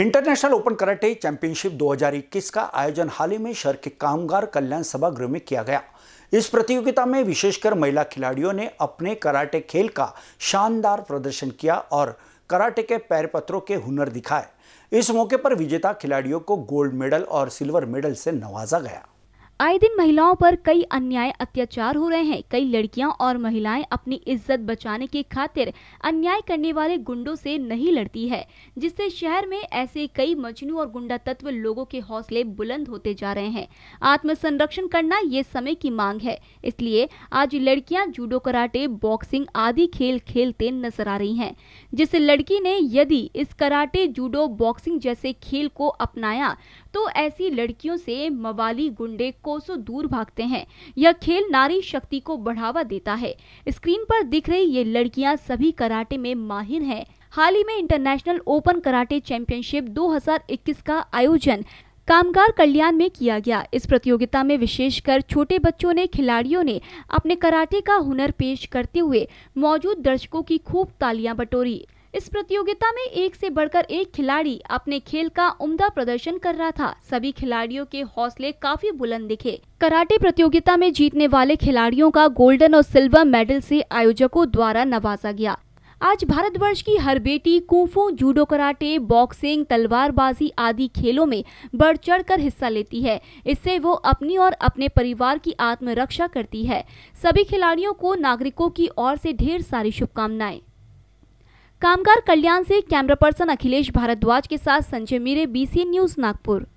international open karate championship 2021 का आयोजन हाल ही में शहर के कामगार कल्याण सभागृह में किया गया इस प्रतियोगिता में विशेषकर महिला खिलाड़ियों ने अपने कराटे खेल का शानदार प्रदर्शन किया और कराटे के पैर पत्रों के हुनर दिखाए इस मौके पर विजेता खिलाड़ियों को गोल्ड मेडल और सिल्वर मेडल से नवाजा गया आए दिन महिलाओं पर कई अन्याय अत्याचार हो रहे हैं कई लड़कियां और महिलाएं अपनी इज्जत बचाने के खातिर अन्याय करने वाले गुंडों से नहीं लड़ती है जिससे शहर में ऐसे कई मजनू और गुंडा तत्व लोगों के हौसले बुलंद होते जा रहे हैं आत्मसंरक्षण करना ये समय की मांग है इसलिए आज लड़कियां जूडो कराटे बॉक्सिंग आदि खेल खेलते नजर आ रही है जिस लड़की ने यदि इस कराटे जूडो बॉक्सिंग जैसे खेल को अपनाया तो ऐसी लड़कियों से मवाली गुंडे कोसों दूर भागते हैं यह खेल नारी शक्ति को बढ़ावा देता है स्क्रीन पर दिख रही ये लड़कियां सभी कराटे में माहिर हैं हाल ही में इंटरनेशनल ओपन कराटे चैंपियनशिप 2021 का आयोजन कामगार कल्याण में किया गया इस प्रतियोगिता में विशेषकर छोटे बच्चों ने खिलाड़ियों ने अपने कराटे का हुनर पेश करते हुए मौजूद दर्शकों की खूब तालियां बटोरी इस प्रतियोगिता में एक से बढ़कर एक खिलाड़ी अपने खेल का उम्दा प्रदर्शन कर रहा था सभी खिलाड़ियों के हौसले काफी बुलंद दिखे कराटे प्रतियोगिता में जीतने वाले खिलाड़ियों का गोल्डन और सिल्वर मेडल से आयोजकों द्वारा नवाजा गया आज भारतवर्ष की हर बेटी कुंफू जूडो कराटे बॉक्सिंग तलवारबाजी आदि खेलों में बढ़ चढ़ कर हिस्सा लेती है इससे वो अपनी और अपने परिवार की आत्मरक्षा करती है सभी खिलाड़ियों को नागरिकों की ओर से ढेर सारी शुभकामनाएं कामगार कल्याण से कैमरा पर्सन अखिलेश भारद्वाज के साथ संजय मीरे बीसी न्यूज नागपुर